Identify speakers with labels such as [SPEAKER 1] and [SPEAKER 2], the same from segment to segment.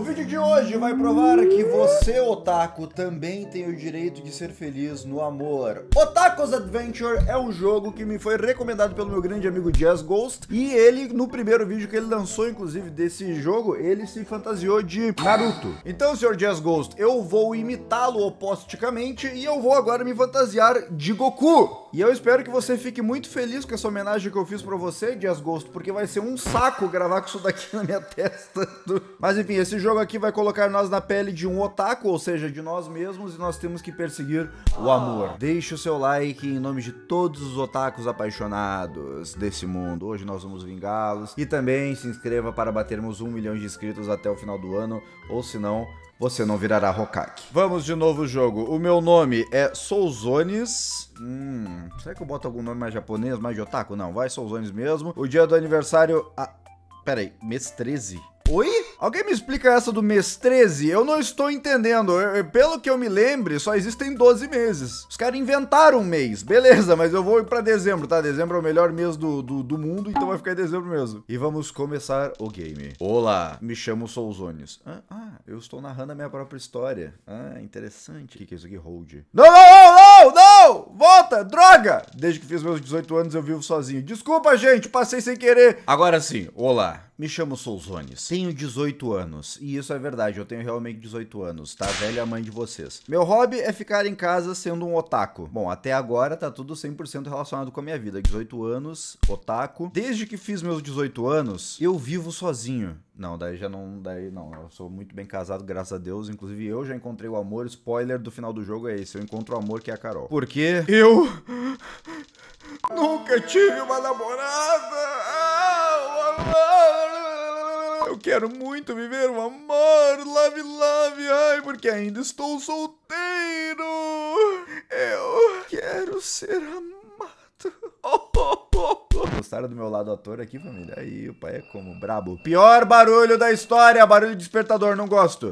[SPEAKER 1] O vídeo de hoje vai provar que você, otaku, também tem o direito de ser feliz no amor. Otaku's Adventure é um jogo que me foi recomendado pelo meu grande amigo Jazz Ghost, e ele, no primeiro vídeo que ele lançou, inclusive, desse jogo, ele se fantasiou de Naruto. Então, senhor Jazz Ghost, eu vou imitá-lo oposticamente, e eu vou agora me fantasiar de Goku. E eu espero que você fique muito feliz com essa homenagem que eu fiz para você, Dias Gosto, porque vai ser um saco gravar com isso daqui na minha testa. Mas enfim, esse jogo aqui vai colocar nós na pele de um otaku, ou seja, de nós mesmos, e nós temos que perseguir o amor. Deixe o seu like em nome de todos os otakus apaixonados desse mundo. Hoje nós vamos vingá-los. E também se inscreva para batermos um milhão de inscritos até o final do ano, ou se não, você não virará Hokage. Vamos de novo o jogo. O meu nome é Souzones. Hum, será que eu boto algum nome mais japonês, mais de otaku? Não, vai Souzones mesmo. O dia do aniversário... Ah, peraí, mês 13? Oi? Alguém me explica essa do mês 13? Eu não estou entendendo. Eu, pelo que eu me lembre, só existem 12 meses. Os caras inventaram um mês. Beleza, mas eu vou ir pra dezembro, tá? Dezembro é o melhor mês do, do, do mundo, então vai ficar em dezembro mesmo. E vamos começar o game. Olá, me chamo Souzones. Ah, ah eu estou narrando a minha própria história. Ah, interessante. O que, que é isso aqui? Hold. Não, não, não, não! Não, não! Volta! Droga! Desde que fiz meus 18 anos eu vivo sozinho. Desculpa, gente, passei sem querer. Agora sim, olá. Me chamo Souzones, tenho 18 anos, e isso é verdade, eu tenho realmente 18 anos, tá? Velha mãe de vocês. Meu hobby é ficar em casa sendo um otaku. Bom, até agora tá tudo 100% relacionado com a minha vida, 18 anos, otaku. Desde que fiz meus 18 anos, eu vivo sozinho. Não, daí já não. Daí não. Eu sou muito bem casado, graças a Deus. Inclusive, eu já encontrei o amor. Spoiler do final do jogo é esse. Eu encontro o amor que é a Carol. Porque eu nunca tive uma namorada! Eu quero muito viver um amor, love, love, ai, porque ainda estou solteiro! Eu quero ser amado. Gostaram do meu lado ator aqui, família? Aí, o pai é como? Brabo. Pior barulho da história, barulho despertador, não gosto.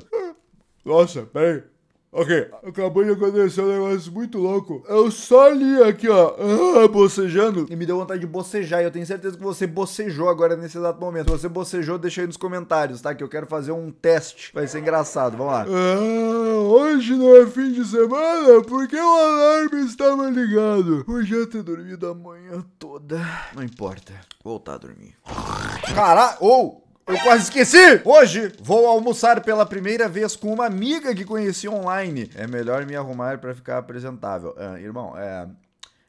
[SPEAKER 1] Nossa, peraí. Ok, acabou de acontecer um negócio muito louco. Eu só li aqui, ó, ah, bocejando. E me deu vontade de bocejar. E eu tenho certeza que você bocejou agora nesse exato momento. Se você bocejou, deixa aí nos comentários, tá? Que eu quero fazer um teste. Vai ser engraçado, vamos lá. Ah, hoje não é fim de semana porque o alarme estava ligado. Hoje já ter dormido a manhã toda. Não importa. Voltar a dormir. Caralho! Ou! Eu quase esqueci! Hoje vou almoçar pela primeira vez com uma amiga que conheci online. É melhor me arrumar para ficar apresentável. Ah, irmão, é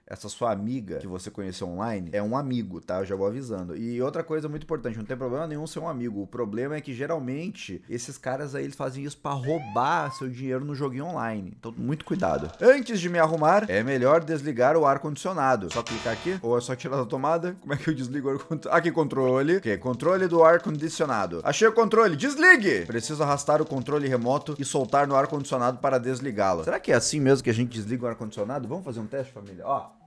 [SPEAKER 1] essa sua amiga que você conheceu online é um amigo, tá? Eu já vou avisando. E outra coisa muito importante, não tem problema nenhum ser um amigo. O problema é que geralmente esses caras aí eles fazem isso para roubar seu dinheiro no joguinho online. Então, muito cuidado. Antes de me arrumar, é melhor desligar o ar condicionado. Só clicar aqui ou é só tirar da tomada? Como é que eu desligo o ar condicionado? Aqui controle, que controle do ar condicionado. Achei o controle, desligue. Preciso arrastar o controle remoto e soltar no ar condicionado para desligá-lo. Será que é assim mesmo que a gente desliga o ar condicionado? Vamos fazer um teste, família. Ó,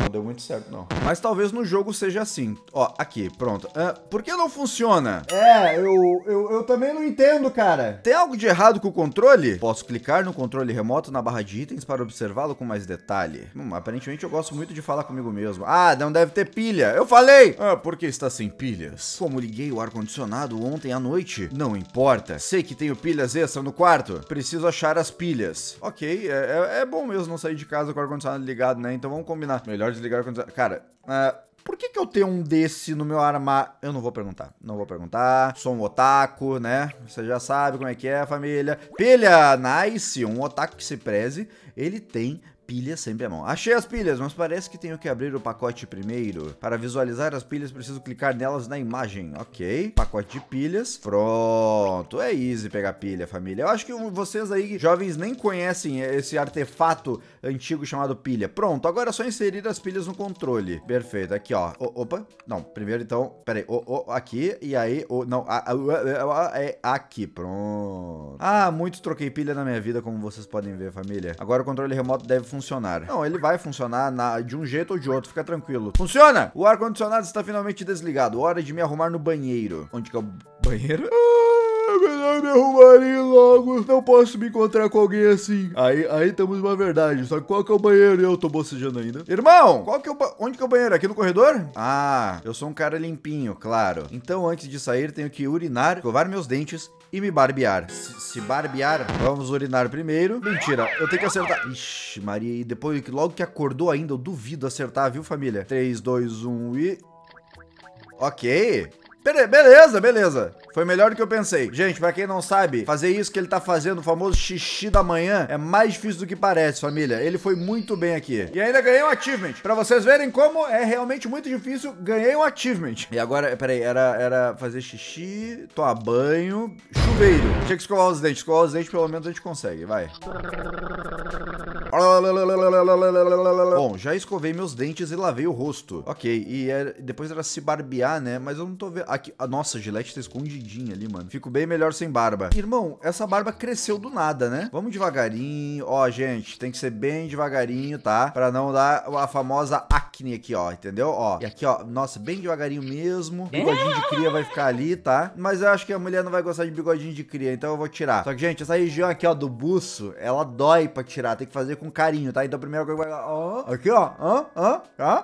[SPEAKER 1] não deu muito certo, não. Mas talvez no jogo seja assim. Ó, aqui, pronto. Uh, por que não funciona? É, eu, eu, eu também não entendo, cara. Tem algo de errado com o controle? Posso clicar no controle remoto na barra de itens para observá-lo com mais detalhe. Hum, aparentemente eu gosto muito de falar comigo mesmo. Ah, não deve ter pilha. Eu falei! Ah, por que está sem pilhas? Como liguei o ar-condicionado ontem à noite? Não importa. Sei que tenho pilhas extra no quarto. Preciso achar as pilhas. Ok, é, é, é bom mesmo não sair de casa com o ar-condicionado ligado, né? Então vamos combinar. Melhor desligar o ar-condicionado. Cara, uh, por que, que eu tenho um desse no meu armário? Eu não vou perguntar. Não vou perguntar. Sou um otaku, né? Você já sabe como é que é, família. Pilha, nice. Um otaku que se preze, ele tem pilhas sempre à é mão. Achei as pilhas, mas parece que tenho que abrir o pacote primeiro. Para visualizar as pilhas, preciso clicar nelas na imagem. Ok. Pacote de pilhas. Pronto. É easy pegar pilha, família. Eu acho que vocês aí, jovens, nem conhecem esse artefato antigo chamado pilha. Pronto, agora é só inserir as pilhas no controle. Perfeito. Aqui, ó. O, opa. Não, primeiro então, peraí. O, o, aqui e aí... O, não, a, a, a, é aqui. Pronto. Ah, muito troquei pilha na minha vida, como vocês podem ver, família. Agora o controle remoto deve funcionar funcionar. Não, ele vai funcionar na, de um jeito ou de outro, fica tranquilo. Funciona! O ar-condicionado está finalmente desligado. Hora de me arrumar no banheiro. Onde que é o banheiro? Ah, melhor me arrumarem logo. Não posso me encontrar com alguém assim. Aí, aí temos uma verdade. Só que qual que é o banheiro? Eu tô bocejando ainda. Irmão, qual que é o onde que é o banheiro? Aqui no corredor? Ah, eu sou um cara limpinho, claro. Então, antes de sair, tenho que urinar, escovar meus dentes e me barbear. Se, barbear, vamos urinar primeiro. Mentira, eu tenho que acertar. Ixi, Maria, e depois, logo que acordou ainda, eu duvido acertar, viu, família? 3, 2, 1 e... Ok. Beleza, beleza. Foi melhor do que eu pensei. Gente, pra quem não sabe, fazer isso que ele tá fazendo, o famoso xixi da manhã, é mais difícil do que parece, família. Ele foi muito bem aqui. E ainda ganhei um achievement. Pra vocês verem como é realmente muito difícil, ganhei um achievement. E agora, peraí, era, era fazer xixi, tomar banho, chuveiro. Tinha que escovar os dentes. Escovar os dentes, pelo menos a gente consegue, vai. Bom, já escovei meus dentes e lavei o rosto. Ok, e era, é, depois era se barbear, né? Mas eu não tô vendo... Aqui, nossa, a Gillette tá esconde crescidinha ali, mano. Fico bem melhor sem barba. Irmão, essa barba cresceu do nada, né? Vamos devagarinho. Ó, gente, tem que ser bem devagarinho, tá? Pra não dar a famosa aqui, ó, entendeu? Ó, e aqui, ó, nossa, bem devagarinho mesmo. É. Bigodinho de cria vai ficar ali, tá? Mas eu acho que a mulher não vai gostar de bigodinho de cria, então eu vou tirar. Só que, gente, essa região aqui, ó, do buço, ela dói pra tirar, tem que fazer com carinho, tá? Então primeiro eu vai. Ó, aqui, ó, ó, ó, tá?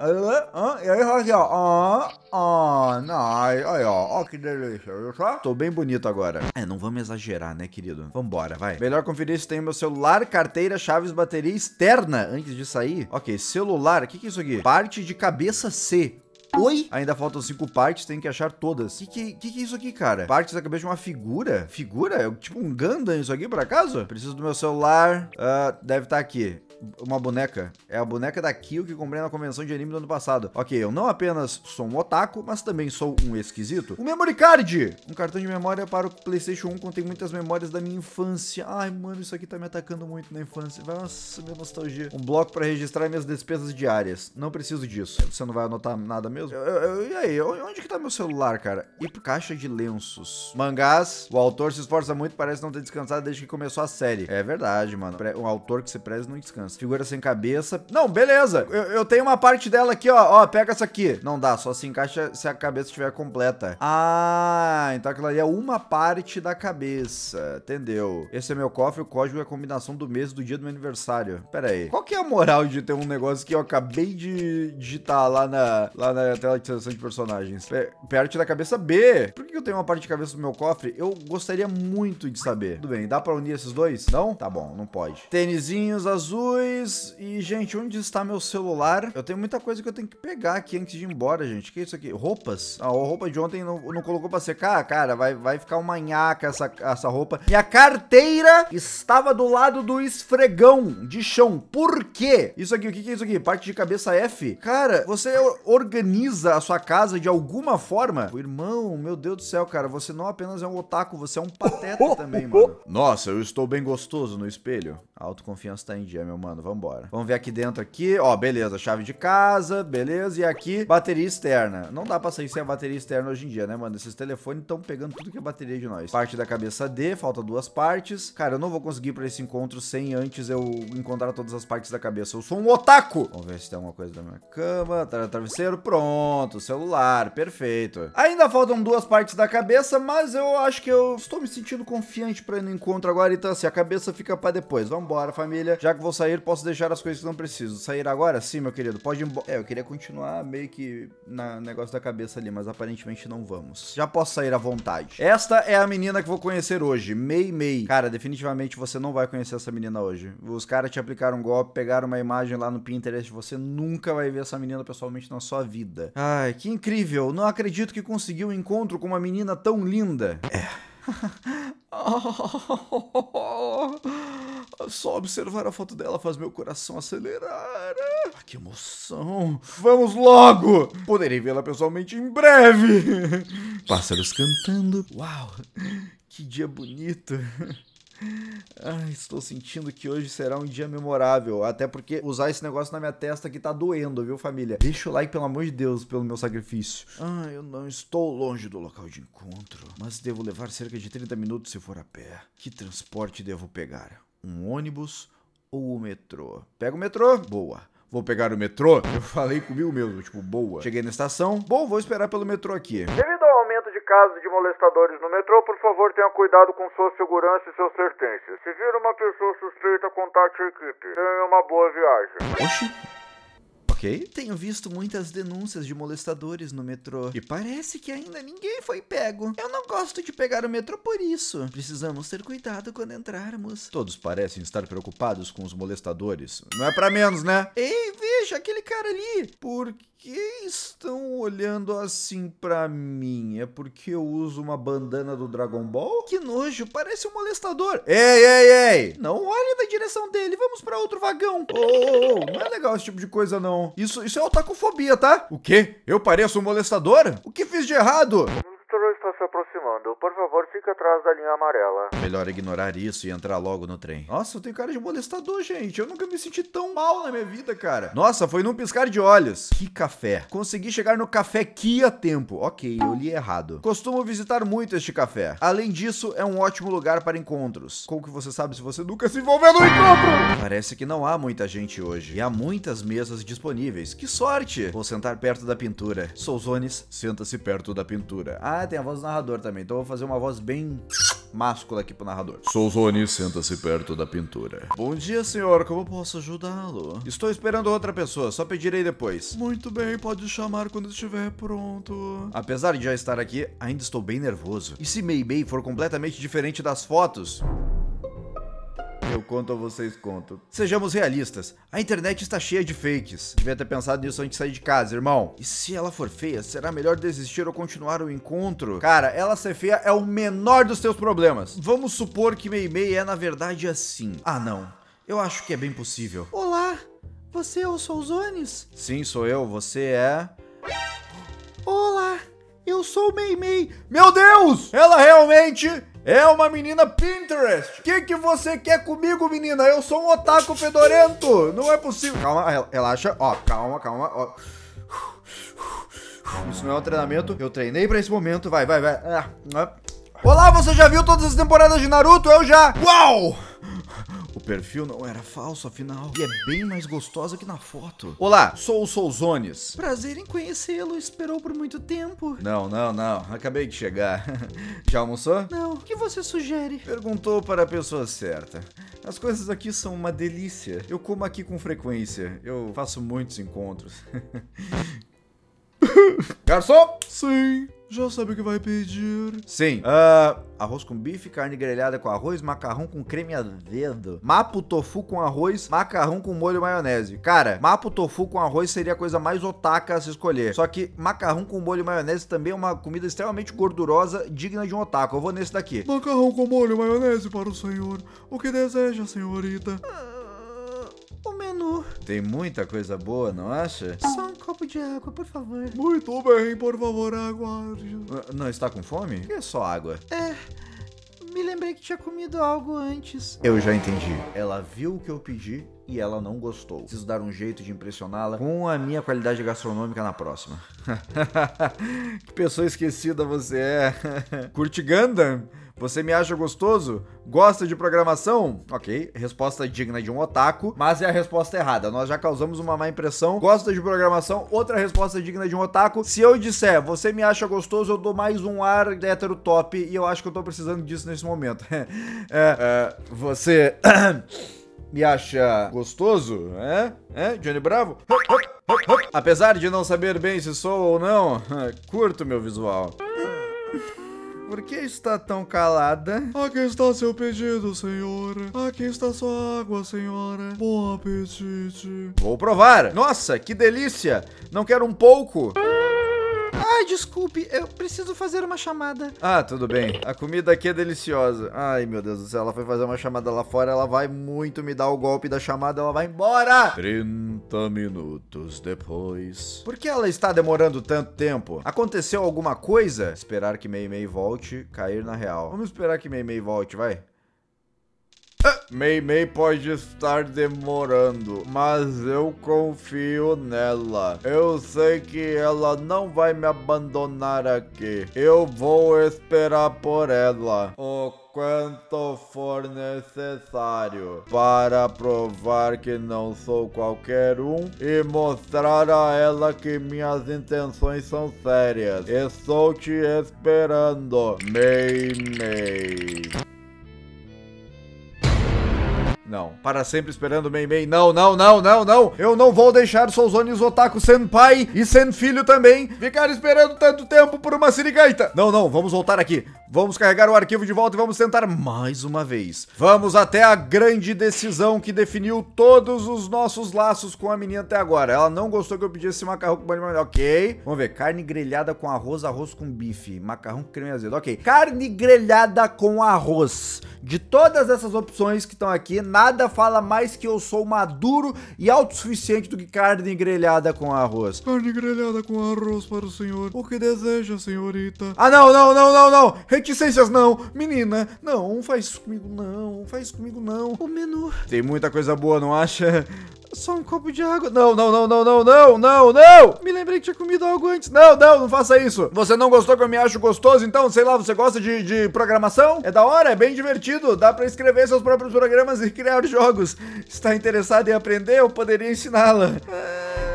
[SPEAKER 1] ó, e aí aqui, ó, ó, ó, ai, aí, ó, ó que delícia, viu só? Tô bem bonito agora. É, não vamos exagerar, né, querido? Vambora, vai. Melhor conferir se tem meu celular, carteira, chaves, bateria externa antes de sair. Ok, celular, o que que é isso aqui? parte de cabeça C, Oi? Ainda faltam cinco partes, tem que achar todas. Que que, que, que é isso aqui, cara? Partes da cabeça de uma figura? Figura? É tipo um Gundam isso aqui, por acaso? Preciso do meu celular. Uh, deve estar tá aqui uma boneca. É a boneca da Kyo que comprei na convenção de anime do ano passado. Ok, eu não apenas sou um otaku, mas também sou um esquisito. Um memory card! Um cartão de memória para o Playstation 1 contém muitas memórias da minha infância. Ai, mano, isso aqui tá me atacando muito na infância. Nossa, minha nostalgia. Um bloco para registrar minhas despesas diárias. Não preciso disso. Você não vai anotar nada mesmo? mesmo? Eu, eu, e aí, onde que tá meu celular, cara? E pro caixa de lenços. Mangás, o autor se esforça muito, parece não ter descansado desde que começou a série. É verdade, mano. Um autor que se preze não descansa. Figura sem cabeça. Não, beleza. Eu, eu tenho uma parte dela aqui, ó. Ó, pega essa aqui. Não dá, só se encaixa se a cabeça estiver completa. Ah, então aquilo ali é uma parte da cabeça. Entendeu? Esse é meu cofre, o código é a combinação do mês do dia do meu aniversário. Pera aí. Qual que é a moral de ter um negócio que eu acabei de digitar lá na, lá na é, tela de seleção de personagens. P é, parte da cabeça B. Por que eu tenho uma parte de cabeça no meu cofre? Eu gostaria muito de saber. Tudo bem, dá pra unir esses dois? Não? Tá bom, não pode. Tênisinhos azuis. E, gente, onde está meu celular? Eu tenho muita coisa que eu tenho que pegar aqui antes de ir embora, gente. Que é isso aqui? Roupas? Ah, a roupa de ontem não, não colocou pra secar. Cara, vai, vai ficar uma nhaca essa, essa roupa. a carteira estava do lado do esfregão de chão. Por quê? Isso aqui, o que é isso aqui? Parte de cabeça F? Cara, você é organiza organiza a sua casa de alguma forma. O irmão, meu Deus do céu, cara, você não apenas é um otaku, você é um pateta também, mano. Nossa, eu estou bem gostoso no espelho. A autoconfiança tá em dia, meu mano. Vambora. Vamos ver aqui dentro aqui. Ó, beleza. Chave de casa, beleza. E aqui, bateria externa. Não dá pra sair sem a bateria externa hoje em dia, né, mano? Esses telefones estão pegando tudo que é bateria de nós. Parte da cabeça D, falta duas partes. Cara, eu não vou conseguir pra esse encontro sem antes eu encontrar todas as partes da cabeça. Eu sou um otaku! Vamos ver se tem alguma coisa na minha cama. Travesseiro, pronto. Pronto, celular, perfeito. Ainda faltam duas partes da cabeça, mas eu acho que eu estou me sentindo confiante para ir no encontro agora, então assim, a cabeça fica para depois. Vambora, família. Já que vou sair, posso deixar as coisas que não preciso. Sair agora? Sim, meu querido, pode ir embora. É, eu queria continuar meio que na negócio da cabeça ali, mas aparentemente não vamos. Já posso sair à vontade. Esta é a menina que vou conhecer hoje, Mei Mei. Cara, definitivamente você não vai conhecer essa menina hoje. Os caras te aplicaram um golpe, pegaram uma imagem lá no Pinterest, você nunca vai ver essa menina pessoalmente na sua vida vida. Ai, que incrível! Não acredito que consegui um encontro com uma menina tão linda. É. Só observar a foto dela faz meu coração acelerar. Ah, que emoção! Vamos logo! Poderei vê-la pessoalmente em breve! Pássaros cantando. Uau! Que dia bonito! Ah, estou sentindo que hoje será um dia memorável. Até porque usar esse negócio na minha testa aqui tá doendo, viu, família? Deixa o like, pelo amor de Deus, pelo meu sacrifício. Ah, eu não estou longe do local de encontro, mas devo levar cerca de 30 minutos se for a pé. Que transporte devo pegar? Um ônibus ou o metrô? Pega o metrô? Boa. Vou pegar o metrô? Eu falei comigo mesmo, tipo, boa. Cheguei na estação, bom, vou esperar pelo metrô aqui. Devido ao aumento de casos de molestadores no metrô, por favor, tenha cuidado com sua segurança e seus pertences. Se vir uma pessoa suspeita, contate a equipe. Tenha uma boa viagem. Oxi. Ok. Tenho visto muitas denúncias de molestadores no metrô e parece que ainda ninguém foi pego. Eu não gosto de pegar o metrô por isso. Precisamos ter cuidado quando entrarmos. Todos parecem estar preocupados com os molestadores. Não é para menos, né? Ei, veja aquele cara ali. Por que estão olhando assim para mim? É porque eu uso uma bandana do Dragon Ball? Que nojo, parece um molestador. Ei, ei, ei! Não olhe na direção dele, vamos para outro vagão. Oh, oh, oh, não é legal esse tipo de coisa não. Isso, isso é otacofobia, tá? O quê? Eu pareço um molestador? O que fiz de errado? aproximando. Por favor, fique atrás da linha amarela. Melhor ignorar isso e entrar logo no trem. Nossa, eu tenho cara de molestador, gente. Eu nunca me senti tão mal na minha vida, cara. Nossa, foi num piscar de olhos. Que café. Consegui chegar no café que a tempo. Ok, eu li errado. Costumo visitar muito este café. Além disso, é um ótimo lugar para encontros. Como que você sabe se você nunca se envolveu no encontro? Parece que não há muita gente hoje. E há muitas mesas disponíveis. Que sorte! Vou sentar perto da pintura. Souzones, senta-se perto da pintura. Ah, tem a voz do narrador, tá? também, então eu vou fazer uma voz bem máscula aqui pro narrador. Solzoni senta-se perto da pintura. Bom dia, senhor. Como posso ajudá-lo? Estou esperando outra pessoa. Só pedirei depois. Muito bem, pode chamar quando estiver pronto. Apesar de já estar aqui, ainda estou bem nervoso. E se Mei Mei for completamente diferente das fotos? Eu conto ou vocês contam? Sejamos realistas, a internet está cheia de fakes. Devia ter pensado nisso antes de sair de casa, irmão. E se ela for feia, será melhor desistir ou continuar o encontro? Cara, ela ser feia é o menor dos seus problemas. Vamos supor que Mei Mei é na verdade assim. Ah não, eu acho que é bem possível. Olá, você é o Souzones? Sim, sou eu, você é... Olá, eu sou o Mei Mei. Meu Deus, ela realmente é uma menina Pinterest. O que, que você quer comigo, menina? Eu sou um otaku fedorento. Não é possível. Calma, relaxa. Ó, calma, calma. Ó. Isso não é um treinamento. Eu treinei pra esse momento. Vai, vai, vai. É, é. Olá, você já viu todas as temporadas de Naruto? Eu já. Uau! O perfil não era falso, afinal. E é bem mais gostosa que na foto. Olá, sou o Souzones. Prazer em conhecê-lo. Esperou por muito tempo. Não, não, não. Acabei de chegar. Já almoçou? Não. O que você sugere? Perguntou para a pessoa certa. As coisas aqui são uma delícia. Eu como aqui com frequência. Eu faço muitos encontros. Garçom? Sim. Já sabe o que vai pedir. Sim. Uh, arroz com bife, carne grelhada com arroz, macarrão com creme a dedo. Mapo tofu com arroz, macarrão com molho maionese. Cara, mapo tofu com arroz seria a coisa mais otaka a se escolher. Só que macarrão com molho maionese também é uma comida extremamente gordurosa, digna de um otaku. Eu vou nesse daqui. Macarrão com molho maionese para o senhor. O que deseja, senhorita? Ah o menu. Tem muita coisa boa, não acha? Só um copo de água, por favor. Muito bem, por favor, água. Ah, não está com fome? Que é só água. É me lembrei que tinha comido algo antes. Eu já entendi. Ela viu o que eu pedi e ela não gostou. Preciso dar um jeito de impressioná-la com a minha qualidade gastronômica na próxima. que pessoa esquecida você é. Curte Gundam? Você me acha gostoso? Gosta de programação? Ok, resposta digna de um otaku, mas é a resposta errada. Nós já causamos uma má impressão. Gosta de programação? Outra resposta digna de um otaku. Se eu disser, você me acha gostoso, eu dou mais um ar hétero top e eu acho que eu tô precisando disso nesse momento. é, é, você me acha gostoso? É? É? Johnny Bravo? Apesar de não saber bem se sou ou não, curto meu visual. Por que está tão calada? Aqui está seu pedido, senhora. Aqui está sua água, senhora. Bom apetite. Vou provar. Nossa, que delícia. Não quero um pouco. Ah! Ai, desculpe, eu preciso fazer uma chamada. Ah, tudo bem. A comida aqui é deliciosa. Ai, meu Deus do céu, ela foi fazer uma chamada lá fora, ela vai muito me dar o golpe da chamada, ela vai embora. 30 minutos depois. Por que ela está demorando tanto tempo? Aconteceu alguma coisa? Esperar que Mei Mei volte, cair na real. Vamos esperar que Mei Mei volte, vai. Mei Mei pode estar demorando, mas eu confio nela. Eu sei que ela não vai me abandonar aqui. Eu vou esperar por ela. O quanto for necessário para provar que não sou qualquer um e mostrar a ela que minhas intenções são sérias. Estou te esperando, Mei Mei. Não. Para sempre esperando Mei Mei. Não, não, não, não, não. Eu não vou deixar Souzone Zotaku sendo pai e sendo filho também ficar esperando tanto tempo por uma sirigaita. Não, não, vamos voltar aqui. Vamos carregar o arquivo de volta e vamos tentar mais uma vez. Vamos até a grande decisão que definiu todos os nossos laços com a menina até agora. Ela não gostou que eu pedisse macarrão com banho Ok. Vamos ver. Carne grelhada com arroz, arroz com bife. Macarrão com creme azedo. Ok. Carne grelhada com arroz. De todas essas opções que estão aqui, na nada fala mais que eu sou maduro e autossuficiente do que carne grelhada com arroz. Carne grelhada com arroz para o senhor. O que deseja, senhorita? Ah, não, não, não, não, não. Reticências não. Menina, não, faz isso comigo não. Faz isso comigo não. O menu. Tem muita coisa boa, não acha? Só um copo de água. Não, não, não, não, não, não, não, não. Me lembrei que tinha comido algo antes. Não, não, não faça isso. Você não gostou que eu me acho gostoso, então, sei lá, você gosta de, de programação? É da hora, é bem divertido. Dá para escrever seus próprios programas e criar jogos. Está interessado em aprender? Eu poderia ensiná-la. Ah.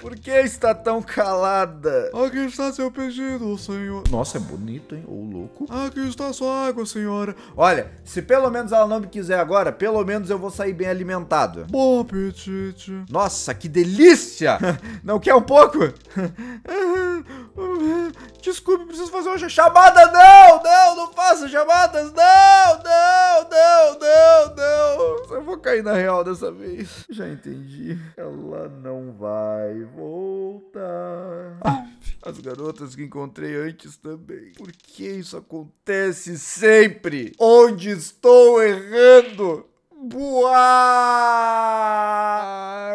[SPEAKER 1] Por que está tão calada? Aqui está seu pedido, senhor. Nossa, é bonito, hein? Ô, louco. Aqui está sua água, senhora. Olha, se pelo menos ela não me quiser agora, pelo menos eu vou sair bem alimentado. Bom apetite. Nossa, que delícia! não quer um pouco? Desculpe, preciso fazer uma chamada. Não, não, não faça chamadas. Não, não, não, não, não. Eu vou cair na real dessa vez. Já entendi. Ela não não vai voltar. As garotas que encontrei antes também. Por que isso acontece sempre? Onde estou errando? boa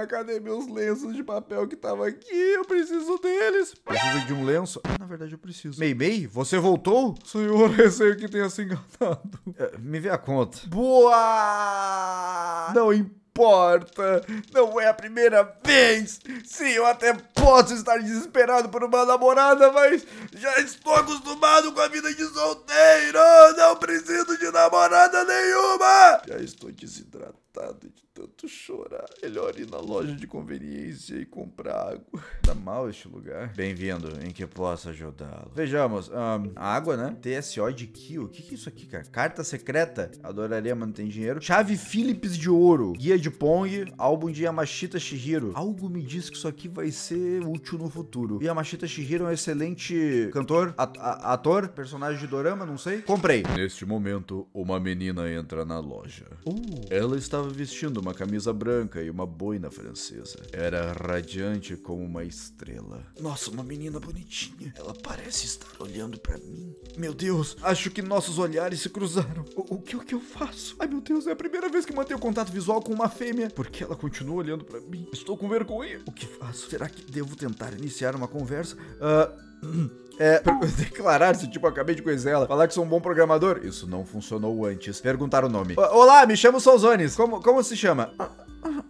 [SPEAKER 1] Cadê meus lenços de papel que tava aqui? Eu preciso deles. Preciso de um lenço? Ah, na verdade eu preciso. Mei Mei, você voltou? Senhor, receio que tenha se enganado. É, me vê a conta. boa Não importa importa. Não é a primeira vez. Sim, eu até posso estar desesperado por uma namorada, mas já estou acostumado com a vida de solteiro. Não preciso de namorada nenhuma. Já estou desidratado de tanto chorar. Melhor ir na loja de conveniência e comprar água. Tá mal este lugar. Bem-vindo, em que posso ajudá-lo. Vejamos, um, água, né? TSO de Kill. O que, que é isso aqui, cara? Carta secreta? Adoraria, mano, tem dinheiro. Chave Phillips de ouro. Guia de Pong. Álbum de Yamashita Shihiro. Algo me diz que isso aqui vai ser útil no futuro. Yamashita Shihiro é um excelente cantor, at ator, personagem de dorama, não sei. Comprei. Neste momento, uma menina entra na loja. Uh. Ela estava vestindo uma camisa branca e uma boina francesa. Era radiante como uma estrela. Nossa, uma menina bonitinha. Ela parece estar olhando para mim. Meu Deus, acho que nossos olhares se cruzaram. O, o que, o que eu faço? Ai, meu Deus, é a primeira vez que mantenho contato visual com uma fêmea. Porque ela continua olhando para mim. Estou com vergonha. O que faço? Será que devo tentar iniciar uma conversa? Ahn. Uh... Hum, é, declarar-se, tipo, acabei de conhecer ela. Falar que sou um bom programador. Isso não funcionou antes. Perguntar o nome. Ah, olá, me chamo Solzones. Como, como se chama? Ah, ah,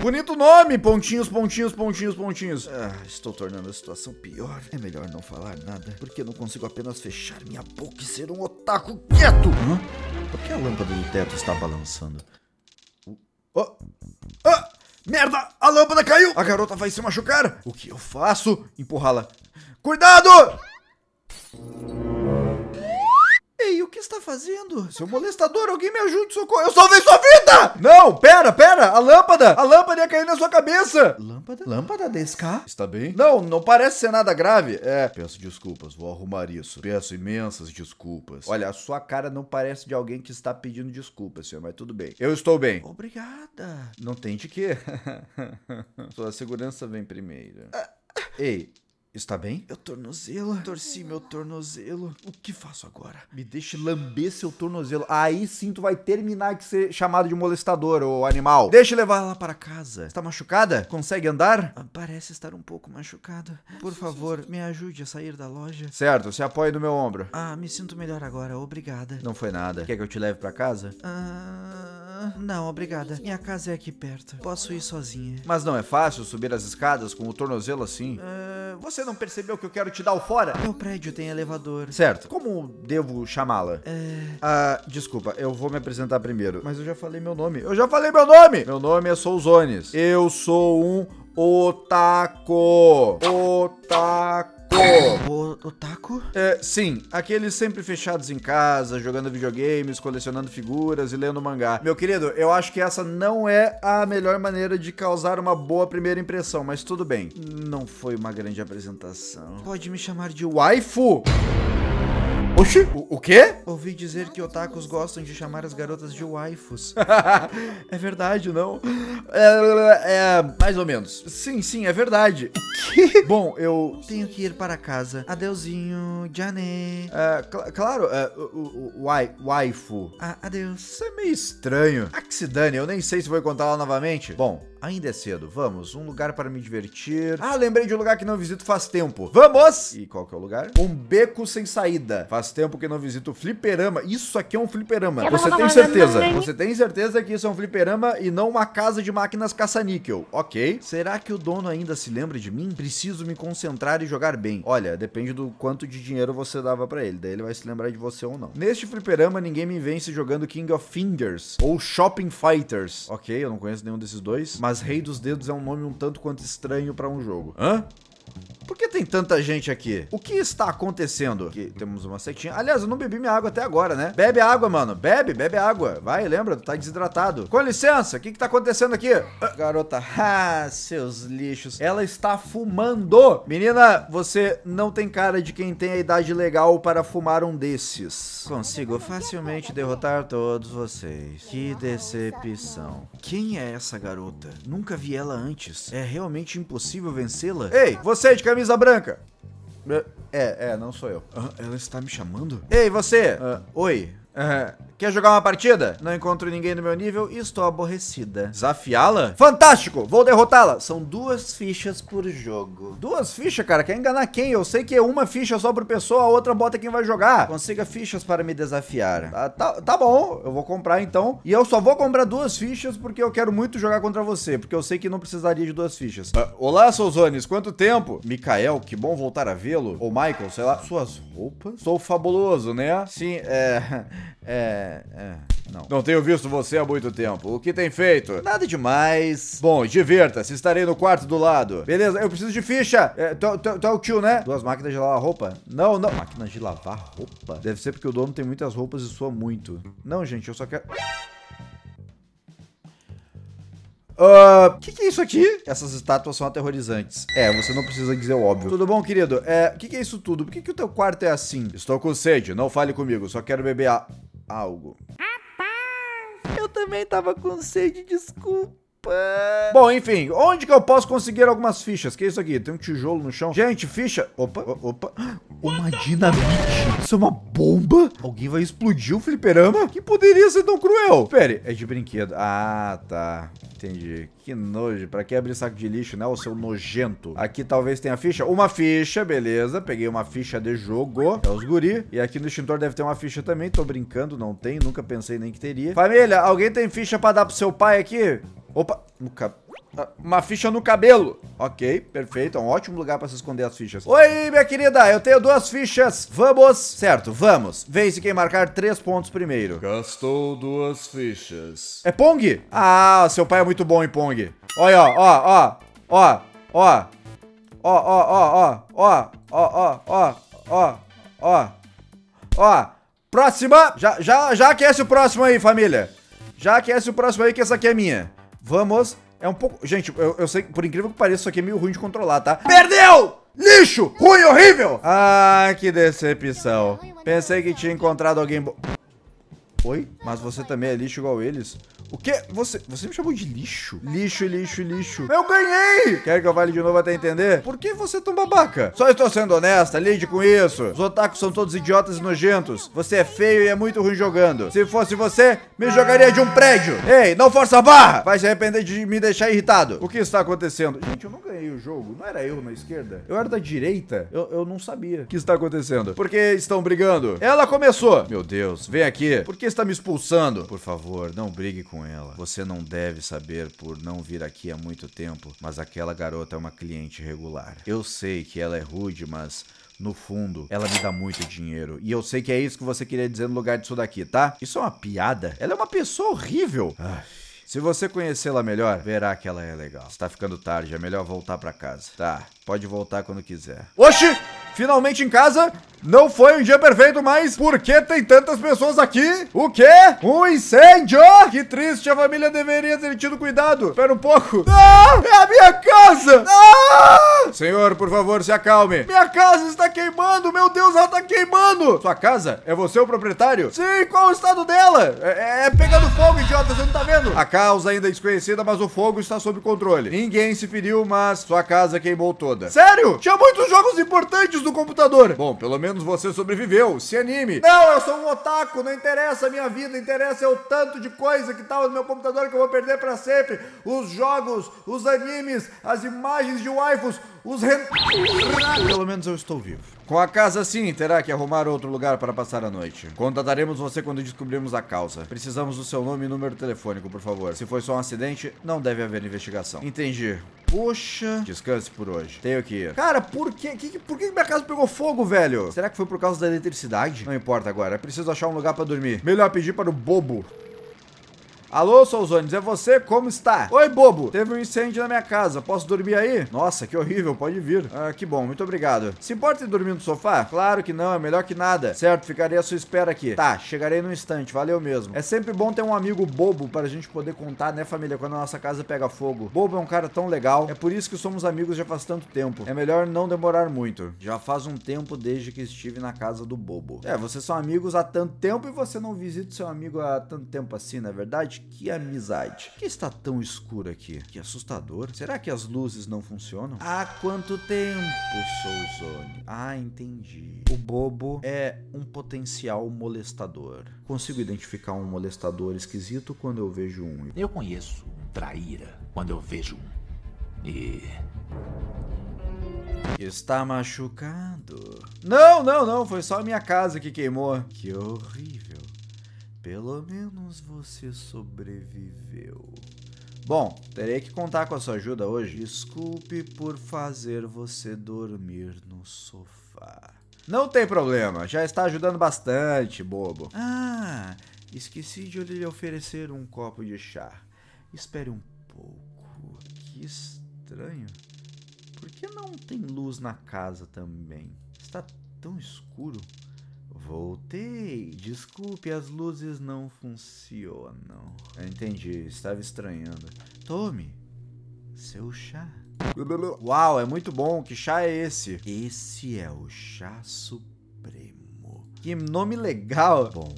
[SPEAKER 1] Bonito nome! Pontinhos, pontinhos, pontinhos, pontinhos. Ah, estou tornando a situação pior. É melhor não falar nada, porque eu não consigo apenas fechar minha boca e ser um otaku quieto. Hã? Por que a lâmpada do teto está balançando? Oh! Ah! Merda! A lâmpada caiu! A garota vai se machucar! O que eu faço? Empurrá-la. Cuidado! que está fazendo? Seu molestador, alguém me ajude, socorro! Eu salvei sua vida! Não, pera, pera! A lâmpada! A lâmpada ia cair na sua cabeça! Lâmpada? Lâmpada 10K? Está bem? Não, não parece ser nada grave. É, peço desculpas, vou arrumar isso. Peço imensas desculpas. Olha, a sua cara não parece de alguém que está pedindo desculpas, senhor, mas tudo bem. Eu estou bem. Obrigada. Não tem de quê. sua segurança vem primeiro. Ei, Está bem? Meu tornozelo. Torci meu tornozelo. O que faço agora? Me deixe lamber seu tornozelo. Aí sim tu vai terminar de ser chamado de molestador, ou animal. Deixe levar ela para casa. Está machucada? Consegue andar? Ah, parece estar um pouco machucada. Por favor, me ajude a sair da loja. Certo, se apoie no meu ombro. Ah, me sinto melhor agora. Obrigada. Não foi nada. Quer que eu te leve para casa? Ah não, obrigada. Minha casa é aqui perto. Posso ir sozinha. Mas não é fácil subir as escadas com o tornozelo assim. Ah, você não percebeu que eu quero te dar o fora? Meu prédio tem elevador. Certo. Como devo chamá-la? É... Ah, desculpa, eu vou me apresentar primeiro. Mas eu já falei meu nome. Eu já falei meu nome! Meu nome é Souzones. Eu sou um otaku. Otaku otaku? É, sim, aqueles sempre fechados em casa, jogando videogames, colecionando figuras e lendo mangá. Meu querido, eu acho que essa não é a melhor maneira de causar uma boa primeira impressão, mas tudo bem. Não foi uma grande apresentação. Pode me chamar de waifu! Oxi, o, o quê? Ouvi dizer que otakus gostam de chamar as garotas de waifus. é verdade, não? É, é, é, mais ou menos. Sim, sim, é verdade. Que? Bom, eu tenho que ir para casa. Adeuzinho, Jané. Uh, é, cl claro, uh, o, o, waifu. Ah, adeus. Isso é meio estranho. Ah, que se dane, eu nem sei se vou encontrar ela novamente. Bom, Ainda é cedo, vamos. Um lugar para me divertir. Ah, lembrei de um lugar que não visito faz tempo. Vamos! E qual que é o lugar? Um beco sem saída. Faz tempo que não visito fliperama. Isso aqui é um fliperama. Você tem certeza? Você tem certeza que isso é um fliperama e não uma casa de máquinas caça-níquel? Ok. Será que o dono ainda se lembra de mim? Preciso me concentrar e jogar bem. Olha, depende do quanto de dinheiro você dava para ele. Daí ele vai se lembrar de você ou não. Neste fliperama, ninguém me vence jogando King of Fingers ou Shopping Fighters. Ok, eu não conheço nenhum desses dois, mas mas Rei dos Dedos é um nome um tanto quanto estranho para um jogo. Hã? Por que tem tanta gente aqui? O que está acontecendo? Aqui temos uma setinha. Aliás, eu não bebi minha água até agora, né? Bebe água, mano. Bebe, bebe água. Vai, lembra? Tá desidratado. Com licença, o que que tá acontecendo aqui? Ah, garota, ah, seus lixos. Ela está fumando. Menina, você não tem cara de quem tem a idade legal para fumar um desses. Consigo facilmente derrotar todos vocês. Que decepção. Quem é essa garota? Nunca vi ela antes. É realmente impossível vencê-la? Ei, você é de caminho camisa branca. É. é, é, não sou eu. Ah, ela está me chamando? Ei, você! Ah. Oi. Uhum. Quer jogar uma partida? Não encontro ninguém no meu nível e estou aborrecida. Desafiá-la? Fantástico! Vou derrotá-la! São duas fichas por jogo. Duas fichas, cara? Quer enganar quem? Eu sei que é uma ficha só por pessoa, a outra bota quem vai jogar. Consiga fichas para me desafiar. Tá, tá, tá bom, eu vou comprar então. E eu só vou comprar duas fichas porque eu quero muito jogar contra você, porque eu sei que não precisaria de duas fichas. Uh, olá, Souzones, quanto tempo? Mikael, que bom voltar a vê-lo. Ou Michael, sei lá. Suas roupas? Sou fabuloso, né? Sim, é... É, é, não. Não tenho visto você há muito tempo. O que tem feito? Nada demais. Bom, divirta-se. Estarei no quarto do lado. Beleza, eu preciso de ficha. É, tu é o tio, né? Duas máquinas de lavar roupa? Não, não. Máquinas de lavar roupa? Deve ser porque o dono tem muitas roupas e sua muito. Não, gente, eu só quero... O uh, ah, que, que, é isso aqui? Essas estátuas são aterrorizantes. É, você não precisa dizer o óbvio. Tudo bom, querido? é, que, que, é isso tudo? Por que, que o teu quarto é assim? Estou com sede, não fale comigo, só quero beber a... algo. Rapaz! Eu também tava com sede, desculpa. Bom, enfim, onde que eu posso conseguir algumas fichas? Que é isso aqui? Tem um tijolo no chão. Gente, ficha... Opa, opa. Uma dinamite. Isso é uma bomba? Alguém vai explodir o fliperama? Que poderia ser tão cruel? Pera, é de brinquedo. Ah, tá. Entendi. Que nojo. Pra que abrir saco de lixo, né? O seu nojento. Aqui talvez tenha ficha. Uma ficha, beleza. Peguei uma ficha de jogo. É os guri. E aqui no extintor deve ter uma ficha também. Tô brincando, não tem. Nunca pensei nem que teria. Família, alguém tem ficha pra dar pro seu pai aqui? Opa, no cab... Uma ficha no cabelo. Ok, perfeito. É um ótimo lugar para se esconder as fichas. Oi, minha querida. Eu tenho duas fichas. Vamos. Certo, vamos. Vem se quem marcar três pontos primeiro. Gastou duas fichas. É Pong? Ah, seu pai é muito bom em Pong. Olha, ó, ó, ó, ó, ó, ó, ó, ó, ó, ó, ó, ó, ó. Próxima. Já, já, já aquece o próximo aí, família. Já aquece o próximo aí que essa aqui é minha. Vamos. É um pouco... Gente, eu, eu sei, por incrível que pareça, isso aqui é meio ruim de controlar, tá? Perdeu! Lixo! Ruim, horrível! Ah, que decepção. Pensei que tinha encontrado alguém... bom. Oi? Mas você também é lixo igual eles? O quê? Você, você me chamou de lixo? Lixo, lixo, lixo. Eu ganhei! Quer que eu fale de novo até entender? Por que você é tão babaca? Só estou sendo honesta, lide com isso. Os otakus são todos idiotas e nojentos. Você é feio e é muito ruim jogando. Se fosse você, me ah. jogaria de um prédio. Ei, não força a barra! Vai se arrepender de me deixar irritado. O que está acontecendo? Gente, eu não ganhei o jogo. Não era eu na esquerda? Eu era da direita? Eu, eu não sabia. O que está acontecendo? Por que estão brigando? Ela começou. Meu Deus, vem aqui. Por que está me expulsando? Por favor, não brigue com com ela. Você não deve saber por não vir aqui há muito tempo, mas aquela garota é uma cliente regular. Eu sei que ela é rude, mas no fundo, ela me dá muito dinheiro. E eu sei que é isso que você queria dizer no lugar disso daqui, tá? Isso é uma piada? Ela é uma pessoa horrível. Ai. Se você conhecê-la melhor, verá que ela é legal. Está ficando tarde, é melhor voltar para casa. Tá, Pode voltar quando quiser. Oxi! Finalmente em casa. Não foi um dia perfeito, mas por que tem tantas pessoas aqui? O quê? Um incêndio? Que triste, a família deveria ter tido cuidado. Espera um pouco. Ah, É a minha casa! Ah! Senhor, por favor, se acalme. Minha casa está queimando, meu Deus, ela está queimando. Sua casa? É você o proprietário? Sim, qual o estado dela? É, é, é pegando fogo, idiota, você não está vendo? A causa ainda é desconhecida, mas o fogo está sob controle. Ninguém se feriu, mas sua casa queimou toda. Sério? Tinha muitos jogos importantes no computador. Bom, pelo menos você sobreviveu. Se anime. Não, eu sou um otaku. Não interessa a minha vida. Interessa o tanto de coisa que tava tá no meu computador que eu vou perder para sempre. Os jogos, os animes, as imagens de waifus, os... Ren... Ah, pelo menos eu estou vivo. Com a casa sim, terá que arrumar outro lugar para passar a noite. Contataremos você quando descobrirmos a causa. Precisamos do seu nome e número telefônico, por favor. Se foi só um acidente, não deve haver investigação. Entendi. Poxa. Descanse por hoje. Tenho que ir. Cara, por que, que, por que minha casa pegou fogo, velho? Será que foi por causa da eletricidade? Não importa agora. É preciso achar um lugar para dormir. Melhor pedir para o bobo. Alô, Solzones, é você? Como está? Oi, bobo. Teve um incêndio na minha casa. Posso dormir aí? Nossa, que horrível. Pode vir. Ah, que bom. Muito obrigado. Se importa em dormir no sofá? Claro que não. É melhor que nada. Certo, ficarei à sua espera aqui. Tá, chegarei no instante. Valeu mesmo. É sempre bom ter um amigo bobo para a gente poder contar, né, família, quando a nossa casa pega fogo. Bobo é um cara tão legal. É por isso que somos amigos já faz tanto tempo. É melhor não demorar muito. Já faz um tempo desde que estive na casa do bobo. É, vocês são amigos há tanto tempo e você não visita seu amigo há tanto tempo assim, não é verdade? amizade? Que amizade? O que está tão escuro aqui? Que assustador. Será que as luzes não funcionam? Há quanto tempo, Zone? Ah, entendi. O bobo é um potencial molestador. Consigo identificar um molestador esquisito quando eu vejo um. Eu conheço um traíra quando eu vejo um. E Está machucado. Não, não, não. Foi só a minha casa que queimou. Que horrível. Pelo menos você sobreviveu. Bom, terei que contar com a sua ajuda hoje. Desculpe por fazer você dormir no sofá. Não tem problema, já está ajudando bastante, bobo. Ah, esqueci de lhe oferecer um copo de chá. Espere um pouco. Que estranho. Por que não tem luz na casa também? Está tão escuro. Voltei. Desculpe, as luzes não funcionam. Eu entendi, estava estranhando. Tome seu chá. Uau, é muito bom. Que chá é esse? Esse é o chá supremo. Que nome legal. Bom,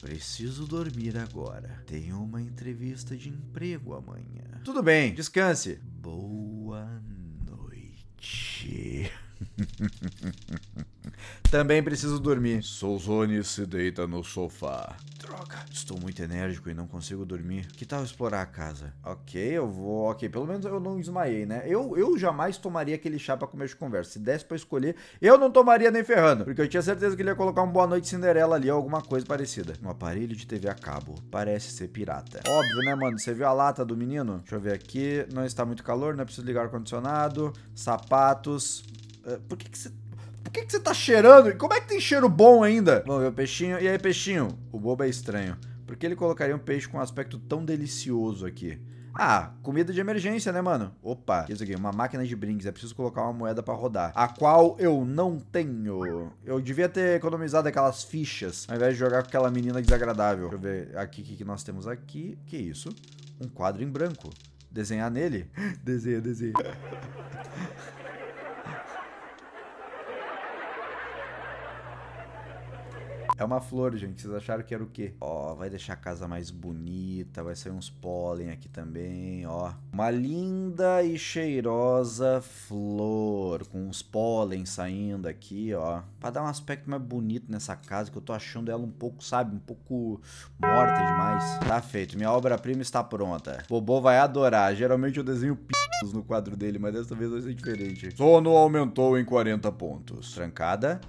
[SPEAKER 1] preciso dormir agora. Tenho uma entrevista de emprego amanhã. Tudo bem, descanse. Boa noite. Também preciso dormir. Souzone se deita no sofá. Droga. Estou muito enérgico e não consigo dormir. Que tal explorar a casa? Ok, eu vou... Ok, pelo menos eu não desmaiei, né? Eu, eu jamais tomaria aquele chá pra comer de conversa. Se desse pra escolher, eu não tomaria nem ferrando. Porque eu tinha certeza que ele ia colocar um Boa Noite Cinderela ali, alguma coisa parecida. Um aparelho de TV a cabo. Parece ser pirata. Óbvio, né, mano? Você viu a lata do menino? Deixa eu ver aqui. Não está muito calor, não é preciso ligar o ar-condicionado. Sapatos. É, por que que você... Por que que você tá cheirando? E como é que tem cheiro bom ainda? Vamos ver o peixinho. E aí, peixinho? O bobo é estranho. Por que ele colocaria um peixe com um aspecto tão delicioso aqui? Ah, comida de emergência, né, mano? Opa, o que é isso aqui? Uma máquina de brinks. É preciso colocar uma moeda pra rodar. A qual eu não tenho. Eu devia ter economizado aquelas fichas, ao invés de jogar com aquela menina desagradável. Deixa eu ver aqui o que, que nós temos aqui. Que isso? Um quadro em branco. Desenhar nele? desenha, desenha. É uma flor, gente. Vocês acharam que era o quê? Ó, vai deixar a casa mais bonita, vai sair uns pólen aqui também, ó. Uma linda e cheirosa flor, com uns pólen saindo aqui, ó. Pra dar um aspecto mais bonito nessa casa, que eu tô achando ela um pouco, sabe, um pouco morta demais. Tá feito, minha obra-prima está pronta. Bobô vai adorar. Geralmente eu desenho p no quadro dele, mas dessa vez vai ser diferente. Sono aumentou em 40 pontos. Trancada.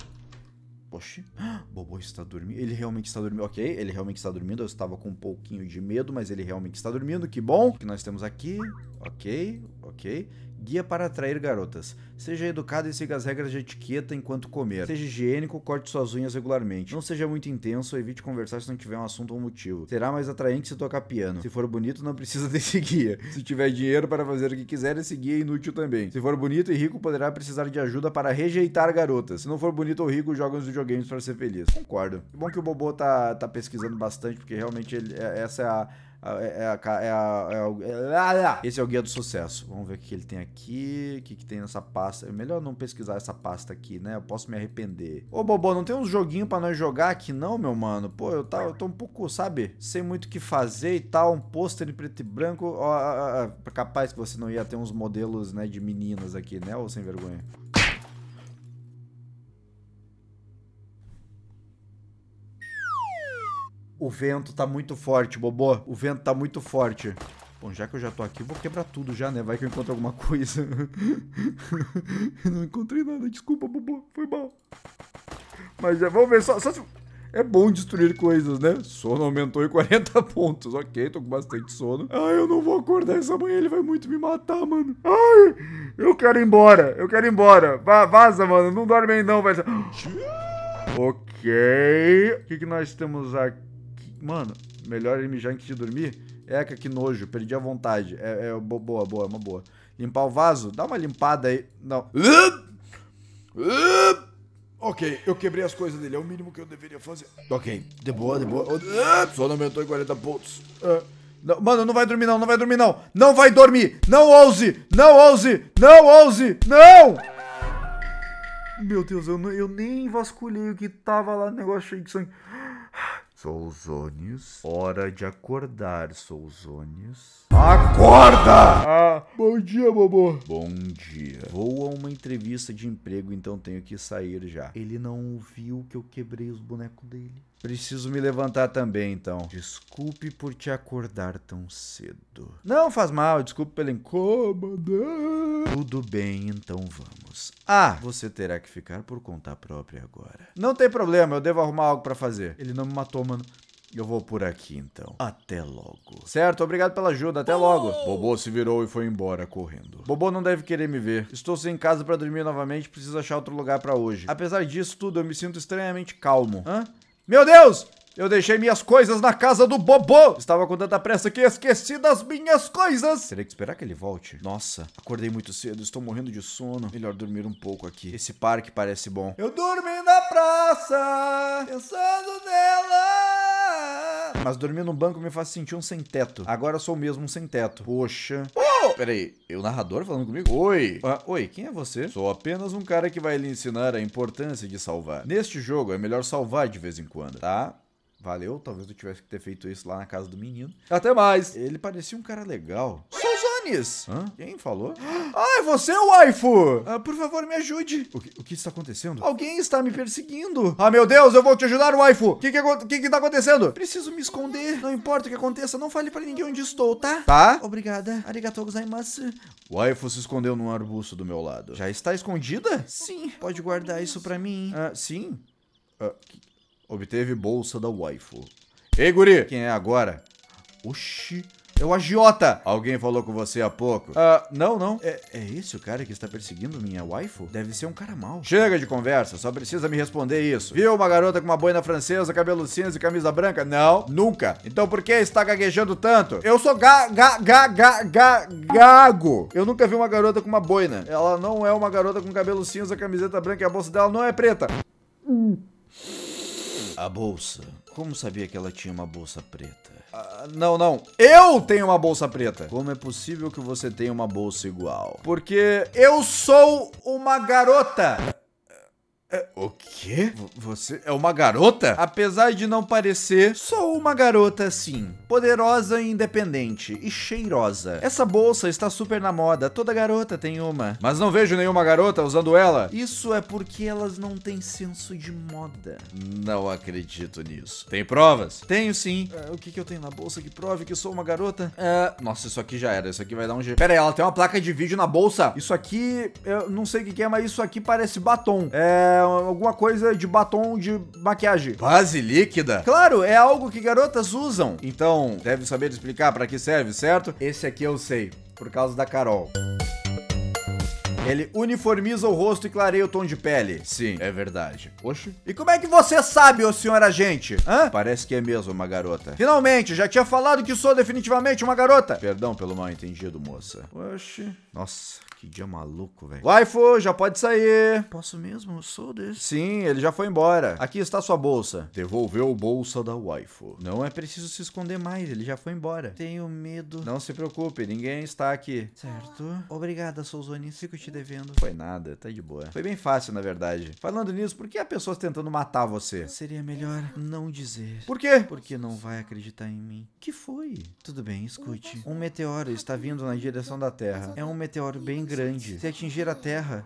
[SPEAKER 1] Oxi, Bobo está dormindo. Ele realmente está dormindo. Ok, ele realmente está dormindo. Eu estava com um pouquinho de medo, mas ele realmente está dormindo. Que bom. O que nós temos aqui? Ok, ok. Guia para atrair garotas. Seja educado e siga as regras de etiqueta enquanto comer. Seja higiênico, corte suas unhas regularmente. Não seja muito intenso, evite conversar se não tiver um assunto ou motivo. Será mais atraente se tocar piano. Se for bonito, não precisa desse guia. Se tiver dinheiro para fazer o que quiser, esse guia é inútil também. Se for bonito e rico, poderá precisar de ajuda para rejeitar garotas. Se não for bonito ou rico, joga os videogames para ser feliz. Concordo. É bom que o Bobo tá, tá pesquisando bastante, porque realmente ele, é, essa é a é, é, é, a, é, a, é, é, esse é o guia do sucesso. Vamos ver o que ele tem aqui. O que, que tem nessa pasta. É melhor não pesquisar essa pasta aqui, né? Eu posso me arrepender. Ô, Bobo, não tem uns joguinhos pra nós jogar aqui, não, meu mano? Pô, eu, tá, eu tô um pouco, sabe? Sem muito o que fazer e tal. Um pôster em preto e branco. Ó, ó, ó, capaz que você não ia ter uns modelos, né? De meninas aqui, né? Ou sem vergonha. O vento tá muito forte, Bobô. O vento tá muito forte. Bom, já que eu já tô aqui, vou quebrar tudo já, né? Vai que eu encontro alguma coisa. não encontrei nada. Desculpa, Bobô. Foi mal. Mas é, vamos ver só, só se... É bom destruir coisas, né? Sono aumentou em 40 pontos. Ok, tô com bastante sono. Ai, eu não vou acordar essa manhã, ele vai muito me matar, mano. Ai, eu quero ir embora, eu quero ir embora. Va vaza, mano, não dorme aí não, vai. Ok. O que, que nós temos aqui? mano, melhor ele mijar antes de dormir. É Eca, que nojo, perdi a vontade. É, é boa, boa, é uma boa. Limpar o vaso, dá uma limpada aí. Não. Ok, eu quebrei as coisas dele, é o mínimo que eu deveria fazer. Ok, de boa, de boa. Só aumentou em 40 pontos. É. Não, mano, não vai dormir não, não vai dormir não. Não vai dormir, não ouse, não ouse, não ouse, não! Meu Deus, eu, eu nem vasculhei o que tava lá no negócio cheio de sangue. Souzônios. Hora de acordar, Souzônios. Acorda! Ah, bom dia, Bobo. Bom dia vou a uma entrevista de emprego, então tenho que sair já. Ele não viu que eu quebrei os bonecos dele. Preciso me levantar também, então. Desculpe por te acordar tão cedo. Não faz mal, desculpe pelo incômodo. Tudo bem, então vamos. Ah, você terá que ficar por conta própria agora. Não tem problema, eu devo arrumar algo para fazer. Ele não me matou, mano. Eu vou por aqui então. Até logo. Certo, obrigado pela ajuda. Até oh! logo. Uh! Bobô se virou e foi embora correndo. Bobô não deve querer me ver. Estou sem casa para dormir novamente, preciso achar outro lugar para hoje. Apesar disso tudo, eu me sinto estranhamente calmo. Hã? Meu Deus! Eu deixei minhas coisas na casa do Bobô. Estava com tanta pressa que esqueci das minhas coisas. Terei que esperar que ele volte. Nossa, acordei muito cedo, estou morrendo de sono. Melhor dormir um pouco aqui. Esse parque parece bom. Eu dormi na praça, pensando nela. Mas dormir no banco me faz sentir um sem teto. Agora sou mesmo um sem teto. Poxa. Oh! Peraí, o narrador falando comigo? Oi. Ah, oi, quem é você? Sou apenas um cara que vai lhe ensinar a importância de salvar. Neste jogo é melhor salvar de vez em quando, tá? Valeu, talvez eu tivesse que ter feito isso lá na casa do menino. Até mais! Ele parecia um cara legal. Suzana! Hã? Quem falou? Ah, é você, waifu! Ah, por favor, me ajude. O que, o que está acontecendo? Alguém está me perseguindo. Ah, meu Deus, eu vou te ajudar, waifu. O que que, que que tá acontecendo? Preciso me esconder. Não importa o que aconteça, não fale pra ninguém onde estou, tá? Tá? Obrigada. Arigatou gozaimasu. Waifu se escondeu num arbusto do meu lado. Já está escondida? Sim. Pode guardar isso pra mim. Ah, sim? Ah, Obteve bolsa da waifu. Ei, guri! Quem é agora? Oxi... Eu é agiota! Alguém falou com você há pouco. Ah, não, não. É, é esse o cara que está perseguindo minha waifu? Deve ser um cara mau. Chega de conversa, só precisa me responder isso. Viu uma garota com uma boina francesa, cabelo cinza e camisa branca? Não, nunca. Então por que está gaguejando tanto? Eu sou ga, ga, ga, ga, ga, gago. Eu nunca vi uma garota com uma boina. Ela não é uma garota com cabelo cinza, camiseta branca e a bolsa dela não é preta. A bolsa como sabia que ela tinha uma bolsa preta? Ah, não, não. Eu tenho uma bolsa preta. Como é possível que você tenha uma bolsa igual? Porque eu sou uma garota. É, o quê? Você é uma garota? Apesar de não parecer, sou uma garota sim. Poderosa independente. E cheirosa. Essa bolsa está super na moda. Toda garota tem uma. Mas não vejo nenhuma garota usando ela. Isso é porque elas não têm senso de moda. Não acredito nisso. Tem provas? Tenho sim. Uh, o que, que eu tenho na bolsa que prove que sou uma garota? Uh, nossa, isso aqui já era. Isso aqui vai dar um jeito. Pera aí, ela tem uma placa de vídeo na bolsa. Isso aqui, eu não sei o que, que é, mas isso aqui parece batom. É alguma coisa de batom de maquiagem. Base líquida? Claro, é algo que garotas usam. Então, deve saber explicar para que serve, certo? Esse aqui eu sei, por causa da Carol. Ele uniformiza o rosto e clareia o tom de pele. Sim, é verdade. Oxe. E como é que você sabe, ô senhora gente? Hã? Parece que é mesmo uma garota. Finalmente, já tinha falado que sou definitivamente uma garota. Perdão pelo mal entendido, moça. Oxe. Nossa, que dia maluco, velho. Waifu, já pode sair. Posso mesmo? Eu sou desse. Sim, ele já foi embora. Aqui está sua bolsa. Devolveu a bolsa da waifu. Não é preciso se esconder mais, ele já foi embora. Tenho medo. Não se preocupe, ninguém está aqui. Certo. Obrigada, Souzoni. Fico te devendo. Foi nada, tá de boa. Foi bem fácil, na verdade. Falando nisso, por que há pessoas tentando matar você? Seria melhor não dizer. Por quê? Porque não vai acreditar em mim. Que foi? Tudo bem, escute. Um meteoro está vindo na direção da Terra. É um meteoro bem grande. Se atingir a Terra,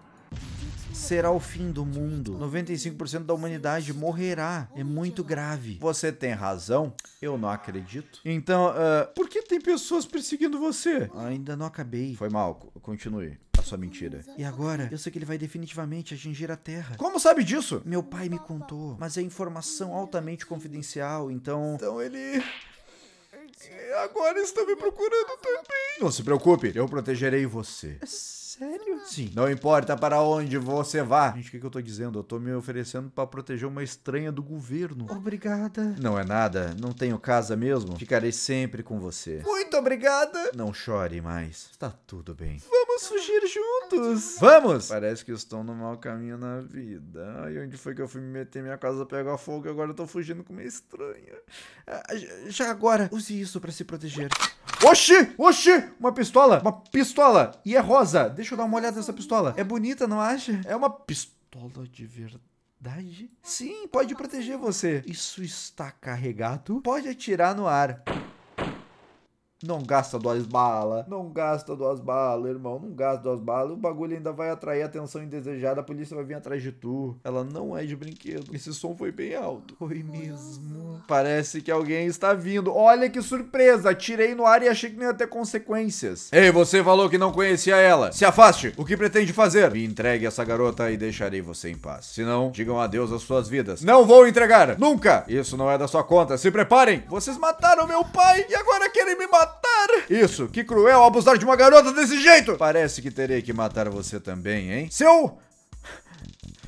[SPEAKER 1] será o fim do mundo. 95% da humanidade morrerá. É muito grave. Você tem razão. Eu não acredito. Então, uh, por que tem pessoas perseguindo você? Ainda não acabei. Foi mal. Continue sua mentira. E agora, eu sei que ele vai definitivamente atingir a Terra. Como sabe disso? Meu pai me contou, mas é informação altamente confidencial, então... Então ele... É, agora está me procurando também. Não se preocupe, eu protegerei você. É Sério? Sim. Não importa para onde você vá. Gente, o que, que eu tô dizendo? Eu tô me oferecendo para proteger uma estranha do governo. Obrigada. Não é nada. Não tenho casa mesmo. Ficarei sempre com você. Muito obrigada. Não chore mais. Está tudo bem. Vamos fugir juntos. Vamos! Parece que estão no mau caminho na vida. Ai, onde foi que eu fui me meter? Minha casa pegar fogo e agora eu tô fugindo com uma estranha. Ah, já agora, use isso para se proteger. Oxi! Oxi! Uma pistola! Uma pistola! E é rosa! Deixa Deixa eu dar uma olhada nessa pistola. É bonita, não acha? É uma pistola de verdade. Sim, pode proteger você. Isso está carregado? Pode atirar no ar. Não gasta duas balas. Não gasta duas balas, irmão. Não gasta duas balas. O bagulho ainda vai atrair atenção indesejada. A polícia vai vir atrás de tu. Ela não é de brinquedo. Esse som foi bem alto. Foi mesmo. Parece que alguém está vindo. Olha que surpresa. Tirei no ar e achei que não ia ter consequências. Ei, você falou que não conhecia ela. Se afaste. O que pretende fazer? Me entregue essa garota e deixarei você em paz. Se não, digam adeus às suas vidas. Não vou entregar. Nunca. Isso não é da sua conta. Se preparem. Vocês mataram meu pai e agora querem me matar matar! Isso, que cruel abusar de uma garota desse jeito! Parece que terei que matar você também, hein? Seu...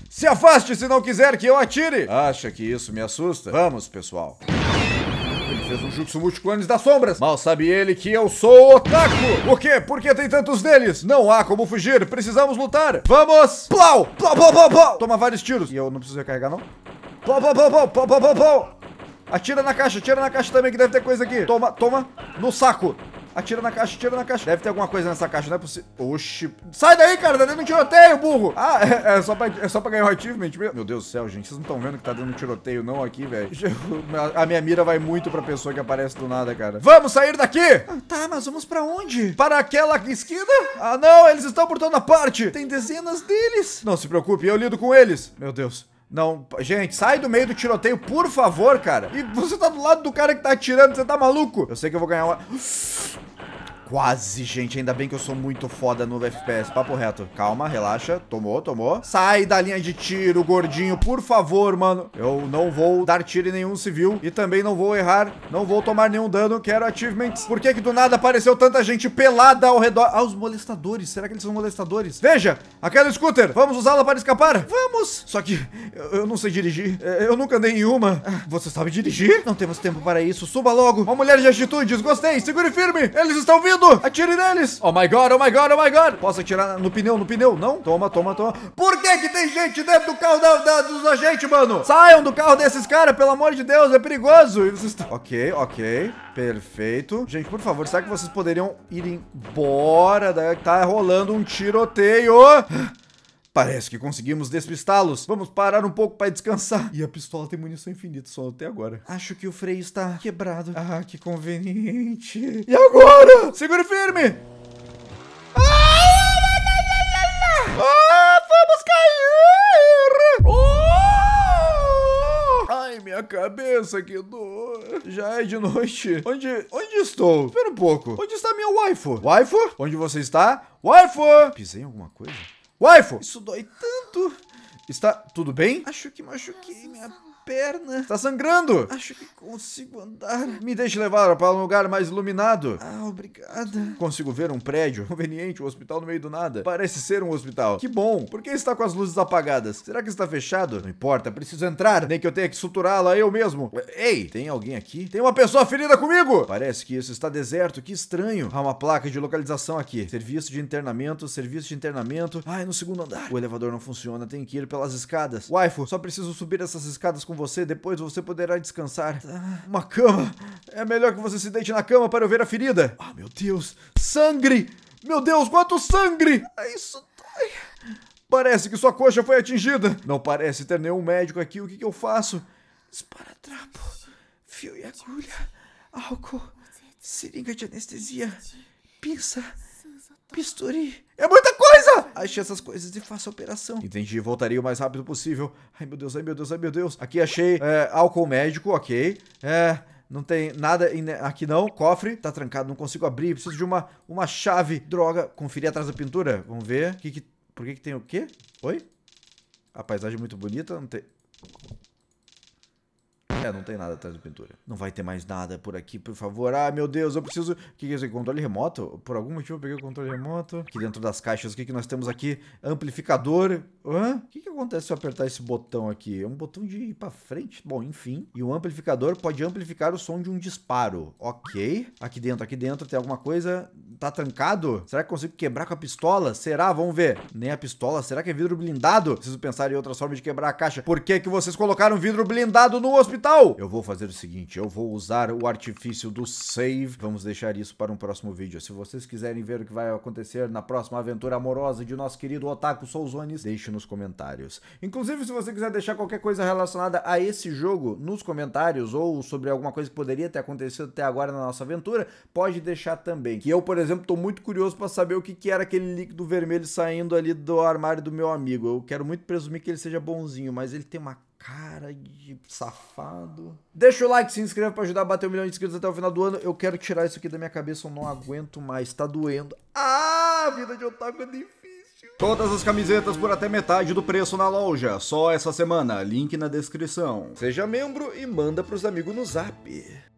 [SPEAKER 1] Se afaste se não quiser que eu atire! Acha que isso me assusta? Vamos, pessoal. Ele fez um jutsu multiclones das sombras. Mal sabe ele que eu sou o Otaku. O quê? Por que tem tantos deles? Não há como fugir. Precisamos lutar. Vamos! Plau! Plau, plau, plau, plau! Toma vários tiros. E eu não preciso recarregar, não? Plau, plau, plau, plau, plau, plau, plau, Atira na caixa, atira na caixa também, que deve ter coisa aqui. Toma, toma. No saco. Atira na caixa, atira na caixa. Deve ter alguma coisa nessa caixa, não é possível. Oxi. Sai daí, cara. Tá dando um tiroteio, burro. Ah, é, é, só pra, é só pra ganhar o achievement. Meu Deus do céu, gente. Vocês não estão vendo que tá dando um tiroteio não aqui, velho? A minha mira vai muito pra pessoa que aparece do nada, cara. Vamos sair daqui. Ah, tá, mas vamos pra onde? Para aquela esquina? Ah, não. Eles estão por toda parte. Tem dezenas deles. Não se preocupe, eu lido com eles. Meu Deus. Não, gente, sai do meio do tiroteio, por favor, cara. E você tá do lado do cara que tá atirando, você tá maluco? Eu sei que eu vou ganhar uma... Quase, gente. Ainda bem que eu sou muito foda no FPS. Papo reto. Calma, relaxa. Tomou, tomou. Sai da linha de tiro, gordinho. Por favor, mano. Eu não vou dar tiro em nenhum civil. E também não vou errar. Não vou tomar nenhum dano. Quero achievements. Por que que do nada apareceu tanta gente pelada ao redor? Ah, os molestadores. Será que eles são molestadores? Veja, aquela scooter. Vamos usá-la para escapar? Vamos. Só que eu, não sei dirigir. É, eu nunca andei em uma. Ah, você sabe dirigir? Não temos tempo para isso. Suba logo. Uma mulher de atitudes. Gostei. Segure firme. Eles estão vindo. Atire neles! Oh my god, oh my god, oh my god! Posso atirar no pneu, no pneu? Não? Toma, toma, toma. Por que que tem gente dentro do carro da, da, dos agentes, mano? Saiam do carro desses caras, pelo amor de Deus, é perigoso. Ok, ok. Perfeito. Gente, por favor, será que vocês poderiam ir embora? Tá rolando um tiroteio. Parece que conseguimos despistá-los. Vamos parar um pouco para descansar. E a pistola tem munição infinita só até agora. Acho que o freio está quebrado. Ah, que conveniente. E agora? Segure firme! Ah, ah vamos cair! Oh! Ai, minha cabeça, que dor. Já é de noite. Onde, onde estou? Espera um pouco. Onde está minha waifu? Waifu? Onde você está? Waifu! Pisei em alguma coisa? Waifu! Isso dói tanto! Está tudo bem? Acho que machuquei minha perna. Está sangrando. Acho que consigo andar. Me deixe levar para um lugar mais iluminado. Ah, obrigada. Consigo ver um prédio. Conveniente, um hospital no meio do nada. Parece ser um hospital. Que bom. Por que está com as luzes apagadas? Será que está fechado? Não importa, preciso entrar. Nem que eu tenha que suturá-la eu mesmo. Ei, tem alguém aqui? Tem uma pessoa ferida comigo. Parece que isso está deserto. Que estranho. Há uma placa de localização aqui. Serviço de internamento, serviço de internamento. Ai, no segundo andar. O elevador não funciona, tem que ir pelas escadas. Waifu, só preciso subir essas escadas com com você, depois você poderá descansar. Ah. Uma cama. É melhor que você se deite na cama para eu ver a ferida. Ah, oh, meu Deus. Sangue! Meu Deus, quanto sangue! Isso dói. Parece que sua coxa foi atingida. Não parece ter nenhum médico aqui. O que, que eu faço? Esparadrapo, fio e agulha, álcool, seringa de anestesia, pinça, bisturi. É muita coisa! Achei essas coisas e faça a operação. Entendi, voltaria o mais rápido possível. Ai, meu Deus, ai, meu Deus, ai, meu Deus. Aqui achei é, álcool médico, ok. É, não tem nada aqui não. Cofre tá trancado, não consigo abrir. Preciso de uma, uma chave. Droga, conferir atrás da pintura. Vamos ver. Que que, por que que tem o quê? Oi? A paisagem é muito bonita, não tem... É, não tem nada atrás da pintura. Não vai ter mais nada por aqui, por favor. Ah, meu Deus, eu preciso... O que, é isso aqui? Controle remoto? Por algum motivo eu peguei o controle remoto. Aqui dentro das caixas, o que, que nós temos aqui? Amplificador. Hã? O que, que acontece se eu apertar esse botão aqui? É um botão de ir pra frente? Bom, enfim. E o amplificador pode amplificar o som de um disparo. Ok. Aqui dentro, aqui dentro tem alguma coisa. Tá trancado? Será que consigo quebrar com a pistola? Será? Vamos ver. Nem a pistola. Será que é vidro blindado? Preciso pensar em outra forma de quebrar a caixa. Por que que vocês colocaram vidro blindado no hospital? tal. Eu vou fazer o seguinte, eu vou usar o artifício do save. Vamos deixar isso para um próximo vídeo. Se vocês quiserem ver o que vai acontecer na próxima aventura amorosa de nosso querido Otaku Souzones, deixe nos comentários. Inclusive, se você quiser deixar qualquer coisa relacionada a esse jogo nos comentários ou sobre alguma coisa que poderia ter acontecido até agora na nossa aventura, pode deixar também. Que eu, por exemplo, estou muito curioso para saber o que, que era aquele líquido vermelho saindo ali do armário do meu amigo. Eu quero muito presumir que ele seja bonzinho, mas ele tem uma Cara de safado. Deixa o like, se inscreva pra ajudar a bater um milhão de inscritos até o final do ano. Eu quero tirar isso aqui da minha cabeça, eu não aguento mais. Tá doendo. Ah, vida de otaku é difícil. Todas as camisetas por até metade do preço na loja. Só essa semana. Link na descrição. Seja membro e manda pros amigos no zap.